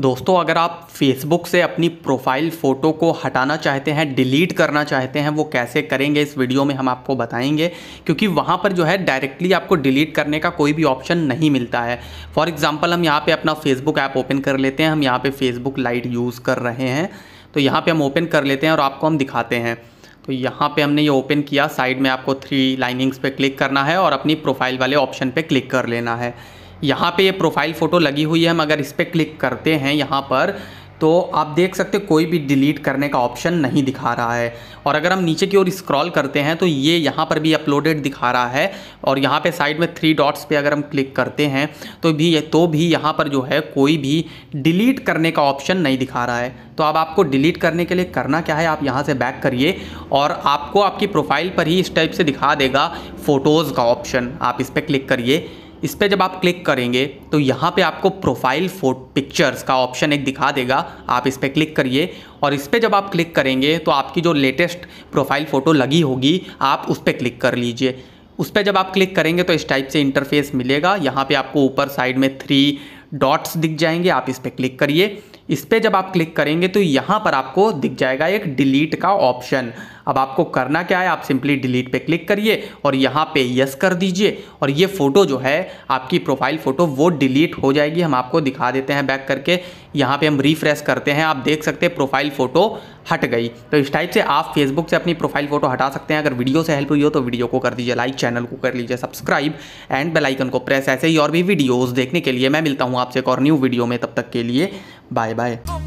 दोस्तों अगर आप फेसबुक से अपनी प्रोफाइल फ़ोटो को हटाना चाहते हैं डिलीट करना चाहते हैं वो कैसे करेंगे इस वीडियो में हम आपको बताएंगे क्योंकि वहाँ पर जो है डायरेक्टली आपको डिलीट करने का कोई भी ऑप्शन नहीं मिलता है फॉर एग्ज़ाम्पल हम यहाँ पे अपना फेसबुक ऐप ओपन कर लेते हैं हम यहाँ पर फेसबुक लाइट यूज़ कर रहे हैं तो यहाँ पर हम ओपन कर लेते हैं और आपको हम दिखाते हैं तो यहाँ पर हमने ये ओपन किया साइड में आपको थ्री लाइनिंग्स पर क्लिक करना है और अपनी प्रोफाइल वाले ऑप्शन पर क्लिक कर लेना है यहाँ पे ये प्रोफाइल फ़ोटो लगी हुई है हम अगर इस पर क्लिक करते हैं यहाँ पर तो आप देख सकते हो कोई भी डिलीट करने का ऑप्शन नहीं दिखा रहा है और अगर हम नीचे की ओर स्क्रॉल करते हैं तो ये यहाँ पर भी अपलोडेड दिखा रहा है और यहाँ पे साइड में थ्री डॉट्स पे अगर हम क्लिक करते हैं तो भी ये तो भी यहाँ पर जो है कोई भी डिलीट करने का ऑप्शन नहीं दिखा रहा है तो अब आपको डिलीट करने के लिए करना क्या है आप यहाँ से बैक करिए और आपको आपकी प्रोफाइल पर ही इस टाइप से दिखा देगा फ़ोटोज़ का ऑप्शन आप इस पर क्लिक करिए इस पर जब आप क्लिक करेंगे तो यहाँ पे आपको प्रोफाइल फोटो पिक्चर्स का ऑप्शन एक दिखा देगा आप इस पर क्लिक करिए और इस पर जब आप क्लिक करेंगे तो आपकी जो लेटेस्ट प्रोफाइल फ़ोटो लगी होगी आप उस पर क्लिक कर लीजिए उस पर जब आप क्लिक करेंगे तो इस टाइप से इंटरफेस मिलेगा यहाँ पर आपको ऊपर साइड में थ्री डॉट्स दिख जाएंगे आप इस पर क्लिक करिए इस पर जब आप क्लिक करेंगे तो यहाँ पर आपको दिख जाएगा एक डिलीट का ऑप्शन अब आपको करना क्या है आप सिंपली डिलीट पे क्लिक करिए और यहाँ पे यस कर दीजिए और ये फ़ोटो जो है आपकी प्रोफाइल फ़ोटो वो डिलीट हो जाएगी हम आपको दिखा देते हैं बैक करके यहाँ पे हम रिफ्रेश करते हैं आप देख सकते हैं प्रोफाइल फ़ोटो हट गई तो इस टाइप से आप फेसबुक से अपनी प्रोफाइल फ़ोटो हटा सकते हैं अगर वीडियो से हेल्प हुई हो तो वीडियो को कर दीजिए लाइक चैनल को कर लीजिए सब्सक्राइब एंड बेलाइकन को प्रेस ऐसे ही और भी वीडियोज़ देखने के लिए मैं मिलता हूँ आपसे एक और न्यू वीडियो में तब तक के लिए Bye bye.